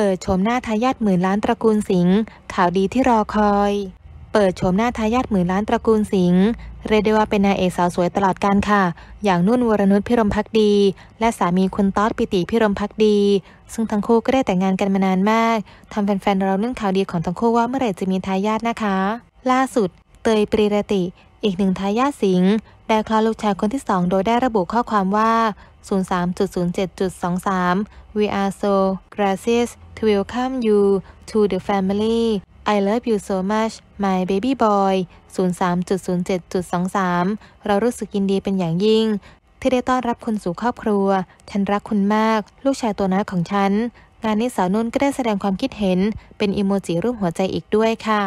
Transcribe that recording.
เปิดชมหน้าทายาทหมื่นล้านตระกูลสิงห์ข่าวดีที่รอคอย เปิดชมหน้าทายาทหมื่นล้านตระกูลสิงห์เรียกได้ว่าเป็นนางเอกสาวสวยตลอดการค่ะ อย่างนุ่นวรนุชพิรมพักดี และสามีคุณต๊อดปิติพิรมพักดี ซึ่งทั้งคู่ก็ได้แต่งงานกันมานานมากทำแฟนๆเราเรื่องข่าวดีของทั้งคู่ว่าเมื่อไหร่จะมีทายาทนะคะ ล่าสุด เตยปรีรติ อีกหนึ่งทายาทสิงห์ได้คลอดลูกชายคนที่สองโดยได้ระบุข้อความว่า 03.07.23 we are so gracious to welcome you to the family I love you so much my baby boy 03.07.23 เรารู้สึกยินดีเป็นอย่างยิ่ง ที่ได้ต้อนรับคุณสู่ครอบครัว ฉันรักคุณมาก ลูกชายตัวน้อยของฉัน งานนี้สาวนุ่นก็ได้แสดงความคิดเห็นเป็นอิโมจิรูปหัวใจอีกด้วยค่ะ